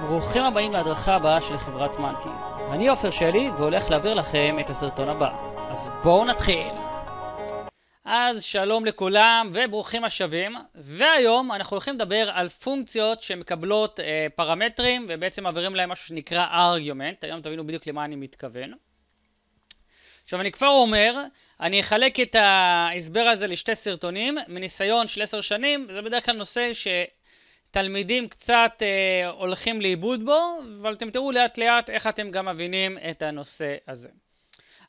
ברוכים הבאים להדרכה הבאה של חברת מנקיז. אני עופר שלי והולך להעביר לכם את הסרטון הבא. אז בואו נתחיל. אז שלום לכולם וברוכים השבים. והיום אנחנו הולכים לדבר על פונקציות שמקבלות אה, פרמטרים ובעצם מעבירים להם משהו שנקרא ארגומנט. היום תבינו בדיוק למה אני מתכוון. עכשיו אני כבר אומר, אני אחלק את ההסבר הזה לשתי סרטונים מניסיון של עשר שנים, זה בדרך כלל נושא ש... תלמידים קצת אה, הולכים לאיבוד בו, אבל אתם תראו לאט לאט איך אתם גם מבינים את הנושא הזה.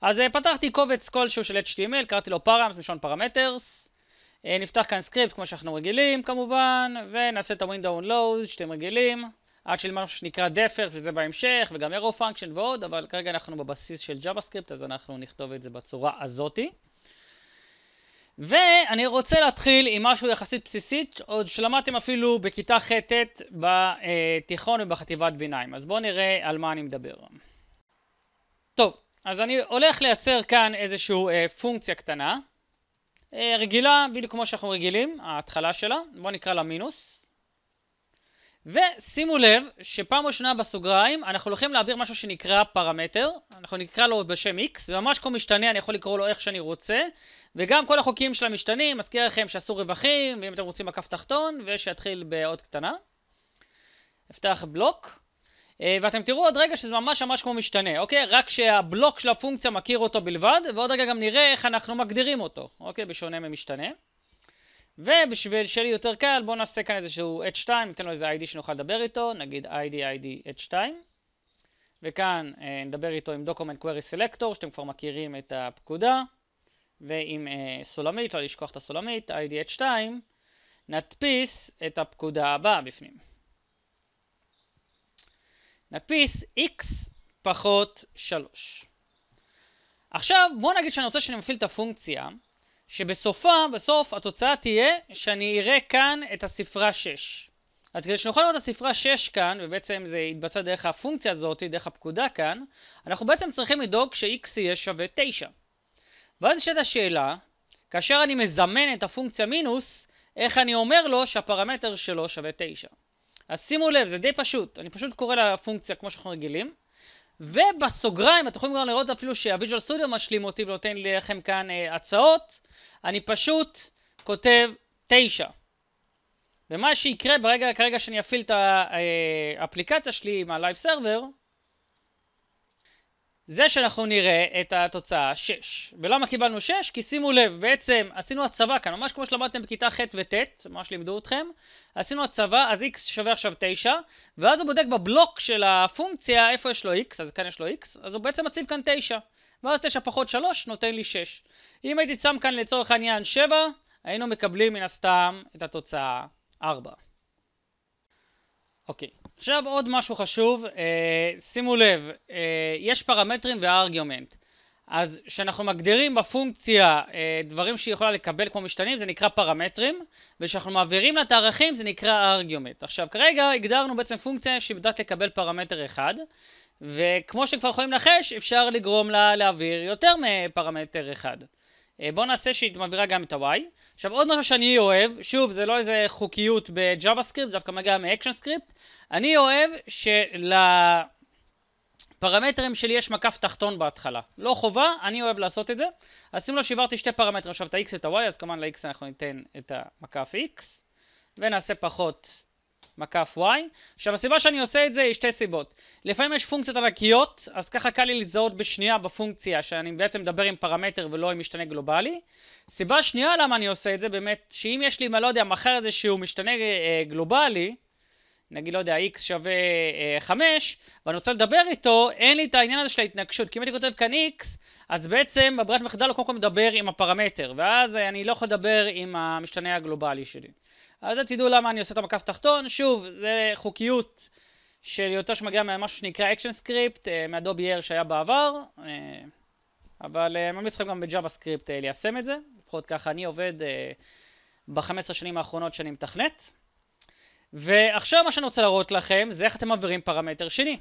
אז אה, פתחתי קובץ כלשהו של HTML, קראתי לו פארמס, מלשון פרמטרס. אה, נפתח כאן סקריפט כמו שאנחנו רגילים כמובן, ונעשה את ה-Window on Lows שאתם רגילים, עד של מה שנקרא דפר, שזה בהמשך, וגם arrow function ועוד, אבל כרגע אנחנו בבסיס של JavaScript, אז אנחנו נכתוב את זה בצורה הזאתי. ואני רוצה להתחיל עם משהו יחסית בסיסית, עוד שלמדתם אפילו בכיתה ח'-ט' בתיכון ובחטיבת ביניים. אז בואו נראה על מה אני מדבר. טוב, אז אני הולך לייצר כאן איזושהי אה, פונקציה קטנה, אה, רגילה, בדיוק כמו שאנחנו רגילים, ההתחלה שלה, בואו נקרא לה מינוס. ושימו לב שפעם ראשונה בסוגריים אנחנו הולכים להעביר משהו שנקרא פרמטר, אנחנו נקרא לו בשם x, וממש כל משתנה אני יכול לקרוא לו איך שאני רוצה, וגם כל החוקים של המשתנים, מזכיר לכם שעשו רווחים, ואם אתם רוצים מקף תחתון, ושיתחיל באות קטנה. אפתח בלוק, אה, ואתם תראו עוד רגע שזה ממש ממש כמו משתנה, אוקיי? רק שהבלוק של הפונקציה מכיר אותו בלבד, ועוד רגע גם נראה איך אנחנו מגדירים אותו, אוקיי? בשונה ממשתנה. ובשביל שיהיה לי יותר קל, בואו נעשה כאן איזשהו h2, ניתן לו איזה ID שנוכל לדבר איתו, נגיד ID ID h2, וכאן אה, נדבר איתו עם document query selector, שאתם כבר מכירים את הפקודה. ועם uh, אה, סולמית, לא לשכוח את הסולמית, IDH2, נדפיס את הפקודה הבאה בפנים. נדפיס x פחות 3. עכשיו בוא נגיד שאני רוצה שאני מפעיל את הפונקציה שבסופה, בסוף התוצאה תהיה שאני אראה כאן את הספרה 6. אז כדי שנוכל לראות את הספרה 6 כאן, ובעצם זה יתבצע דרך הפונקציה הזאת, דרך הפקודה כאן, אנחנו בעצם צריכים לדאוג ש-x יהיה שווה 9. ואז יש את השאלה, כאשר אני מזמן את הפונקציה מינוס, איך אני אומר לו שהפרמטר שלו שווה 9. אז שימו לב, זה די פשוט, אני פשוט קורא לפונקציה כמו שאנחנו רגילים, ובסוגריים אתם יכולים גם לראות אפילו שהוויז'ואל סטודיו משלים אותי ונותן לכם כאן אה, הצעות, אני פשוט כותב 9. ומה שיקרה ברגע, כרגע שאני אפעיל את האפליקציה אה, שלי עם ה-Live Server, זה שאנחנו נראה את התוצאה 6. ולמה קיבלנו 6? כי שימו לב, בעצם עשינו הצבה כאן, ממש כמו שלמדתם בכיתה ח' וט', ממש לימדו אתכם, עשינו הצבה, אז x שווה עכשיו 9, ואז הוא בודק בבלוק של הפונקציה איפה יש לו x, אז כאן יש לו x, אז הוא בעצם מציב כאן 9. ואז 9 פחות 3 נותן לי 6. אם הייתי שם כאן לצורך העניין 7, היינו מקבלים מן הסתם את התוצאה 4. אוקיי, okay. עכשיו עוד משהו חשוב, uh, שימו לב, uh, יש פרמטרים וארגיומנט. אז כשאנחנו מגדירים בפונקציה uh, דברים שהיא יכולה לקבל כמו משתנים, זה נקרא פרמטרים, וכשאנחנו מעבירים לה את הערכים זה נקרא ארגיומנט. עכשיו כרגע הגדרנו בעצם פונקציה שיודעת לקבל פרמטר אחד, וכמו שכבר יכולים לנחש, אפשר לגרום לה להעביר יותר מפרמטר אחד. אה, בואו נעשה שהיא מעבירה גם את ה-Y. עכשיו עוד משהו שאני אוהב, שוב זה לא איזה חוקיות בג'אווה סקריפט, דווקא מגיע מ-Action סקריפט, אני אוהב שלפרמטרים שלי יש מקף תחתון בהתחלה. לא חובה, אני אוהב לעשות את זה. אז שים לב שהעברתי שתי פרמטרים, עכשיו את ה-X ואת ה-Y, אז כמובן ל-X אנחנו ניתן את המקף X, ונעשה פחות מקף y. עכשיו הסיבה שאני עושה את זה היא שתי סיבות. לפעמים יש פונקציות ענקיות, אז ככה קל לי לזהות בשנייה בפונקציה שאני בעצם מדבר עם פרמטר ולא עם משתנה גלובלי. סיבה שנייה למה אני עושה את זה באמת, שאם יש לי, מה לא יודע, מחר איזה שהוא משתנה אה, גלובלי, נגיד, לא יודע, x שווה אה, 5, ואני רוצה לדבר איתו, אין לי את העניין הזה של ההתנגשות, כי אם הייתי כותב כאן x, אז בעצם בברירת מחדל הוא לא קודם כל מדבר עם הפרמטר, ואז אני לא יכול לדבר עם המשתנה הגלובלי שלי. אז תדעו למה אני עושה את המקף תחתון. שוב, זה חוקיות של היותו שמגיע ממשהו שנקרא אקשן סקריפט, מאדובי אר שהיה בעבר, אה, אבל אה, ממליץ לכם גם בג'אווה סקריפט אה, ליישם את זה, לפחות ככה אני עובד ב-15 שנים האחרונות שאני מתכנת. ועכשיו מה שאני רוצה להראות לכם זה איך אתם מעבירים פרמטר שני.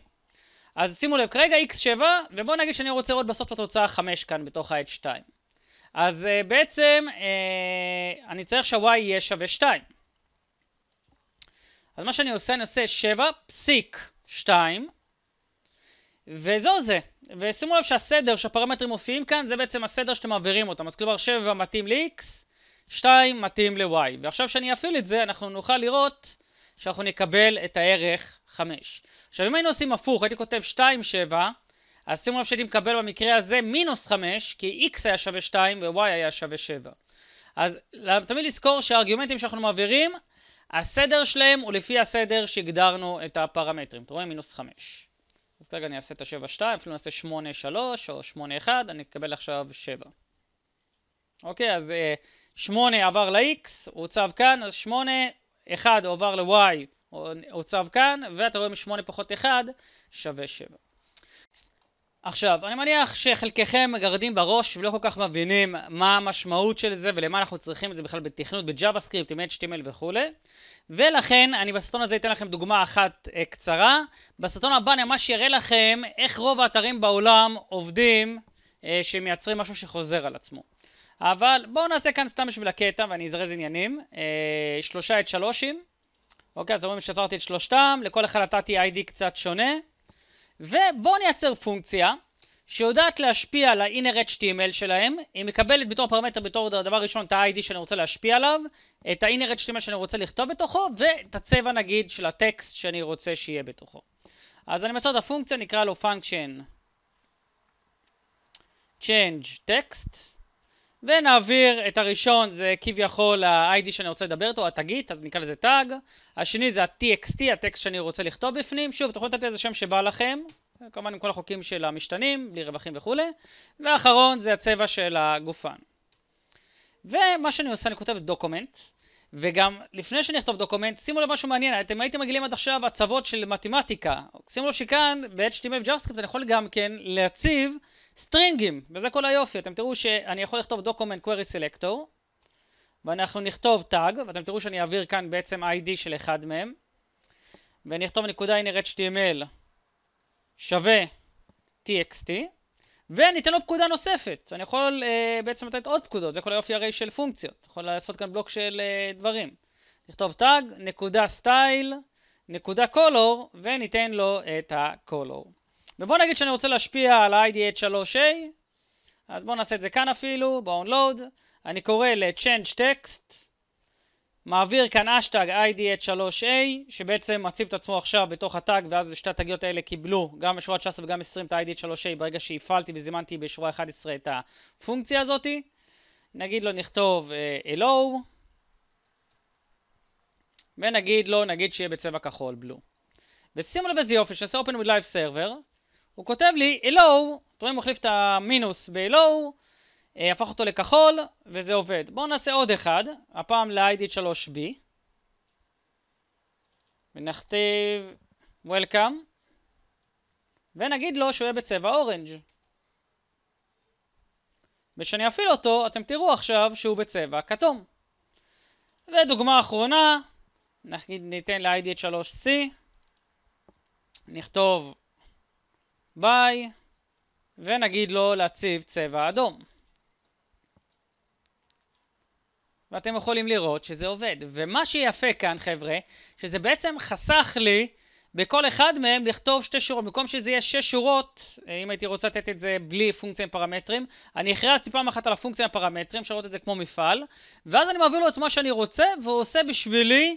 אז שימו לב, כרגע x7, ובואו נגיד שאני רוצה לראות בסוף את התוצאה 5 כאן בתוך ה-h2. אז בעצם אני צריך שה-y יהיה שווה 2. אז מה שאני עושה, אני עושה 7 פסיק 2, וזהו זה. ושימו לב שהסדר שהפרמטרים מופיעים כאן, זה בעצם הסדר שאתם מעבירים אותם. אז כלומר 7 מתאים ל-x, 2 מתאים ל-y. ועכשיו שאני אפעיל את זה, אנחנו נוכל לראות שאנחנו נקבל את הערך 5. עכשיו אם היינו עושים הפוך, הייתי כותב 2, 7, אז שימו לב שהייתי מקבל במקרה הזה מינוס 5, כי x היה שווה 2 ו-y היה שווה 7. אז תמיד לזכור שהארגומנטים שאנחנו מעבירים הסדר שלהם הוא לפי הסדר שהגדרנו את הפרמטרים. אתם רואים? מינוס 5. אז כרגע אני אעשה את ה-7-2, אפילו נעשה 8-3 או 8-1, אני אקבל עכשיו 7. אוקיי, אז 8 אה, עבר ל-X, הוא עוצב כאן, אז 8, 1 עובר ל-Y, הוא עוצב כאן, ואתם רואים 8 פחות 1 שווה 7. עכשיו, אני מניח שחלקכם מגרדים בראש ולא כל כך מבינים מה המשמעות של זה ולמה אנחנו צריכים את זה בכלל בתכנות, בג'אווה סקריפט, עם HTML וכולי. ולכן, אני בסרטון הזה אתן לכם דוגמה אחת אה, קצרה. בסרטון הבא אני ממש אראה לכם איך רוב האתרים בעולם עובדים אה, שמייצרים משהו שחוזר על עצמו. אבל בואו נעשה כאן סתם בשביל הקטע ואני אזרז עניינים. אה, שלושה את שלושים. אוקיי, אז אומרים שעברתי את שלושתם, לכל אחד נתתי ID קצת שונה. ובואו נייצר פונקציה שיודעת להשפיע על ה-inner html שלהם, היא מקבלת בתור פרמטר, בתור דבר ראשון את ה-id שאני רוצה להשפיע עליו, את ה-inner html שאני רוצה לכתוב בתוכו, ואת הצבע נגיד של הטקסט שאני רוצה שיהיה בתוכו. אז אני מצא את הפונקציה, נקרא לו function change text. ונעביר את הראשון זה כביכול ה-ID שאני רוצה לדבר איתו, התגית, אז נקרא לזה טאג, השני זה ה-TXT, הטקסט שאני רוצה לכתוב בפנים, שוב, תוכלו לתת איזה שם שבא לכם, כמובן עם כל החוקים של המשתנים, בלי רווחים וכולי, והאחרון זה הצבע של הגופן. ומה שאני עושה, אני כותב דוקומנט, וגם לפני שאני אכתוב דוקומנט, שימו לב משהו מעניין, אתם הייתם מגלים עד עכשיו הצוות של מתמטיקה, שימו לב שכאן ב-HTML JavaScript אני יכול גם כן להציב סטרינגים, וזה כל היופי, אתם תראו שאני יכול לכתוב document query selector, ואנחנו נכתוב tag, ואתם תראו שאני אעביר כאן בעצם id של אחד מהם, ואני אכתוב נקודה inner html שווה txt, ואני אתן לו פקודה נוספת, אני יכול אה, בעצם לתת עוד פקודות, זה כל היופי הרי של פונקציות, אני יכול לעשות כאן בלוק של אה, דברים. נכתוב tag, נקודה style, נקודה color, וניתן לו את ה-color. ובוא נגיד שאני רוצה להשפיע על ה-IDH3A, אז בואו נעשה את זה כאן אפילו, ב-onload, אני קורא ל-change text, מעביר כאן אשטג IDH3A, שבעצם מציב את עצמו עכשיו בתוך הטאג, ואז שתי הטגיות האלה קיבלו גם בשורה 19 וגם 20 את ה-IDH3A ברגע שהפעלתי וזימנתי בשורה 11 את הפונקציה הזאתי. נגיד לו נכתוב uh, hello, ונגיד לו, נגיד שיהיה בצבע כחול, בלו. ושימו לב איזה יופי, שנעשה open with live server, הוא כותב לי אלוהו, אתם רואים, מחליף את המינוס באלוהו, הפך אותו לכחול, וזה עובד. בואו נעשה עוד אחד, הפעם ל-ID3B. ונכתיב Welcome, ונגיד לו שהוא יהיה בצבע אורנג'. וכשאני אפעיל אותו, אתם תראו עכשיו שהוא בצבע כתום. ודוגמה אחרונה, נגיד ניתן ל-ID3C, נכתוב ביי, ונגיד לו להציב צבע אדום. ואתם יכולים לראות שזה עובד. ומה שיפה כאן, חבר'ה, שזה בעצם חסך לי בכל אחד מהם לכתוב שתי שורות. במקום שזה יהיה שש שורות, אה, אם הייתי רוצה לתת את זה בלי פונקציה עם פרמטרים, אני הכרזתי פעם אחת על הפונקציה עם פרמטרים, אפשר את זה כמו מפעל, ואז אני מעביר לו את מה שאני רוצה, והוא עושה בשבילי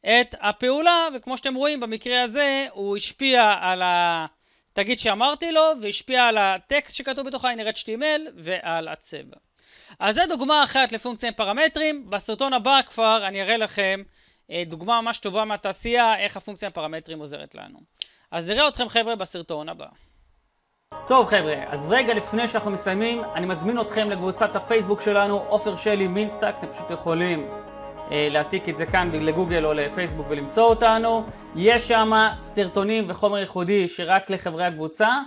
את הפעולה, וכמו שאתם רואים, במקרה הזה הוא השפיע על ה... תגיד שאמרתי לו, והשפיע על הטקסט שכתוב בתוכה, inner.html ועל הצבע. אז זה דוגמה אחת לפונקציה עם פרמטרים, בסרטון הבא כבר אני אראה לכם אה, דוגמה ממש טובה מהתעשייה, איך הפונקציה עם פרמטרים עוזרת לנו. אז נראה אתכם חבר'ה בסרטון הבא. טוב חבר'ה, אז רגע לפני שאנחנו מסיימים, אני מזמין אתכם לקבוצת הפייסבוק שלנו, עופר שלי מינסטאק, אתם פשוט יכולים אה, להעתיק את זה כאן לגוגל או לפייסבוק ולמצוא אותנו. יש שם סרטונים וחומר ייחודי שרק לחברי הקבוצה.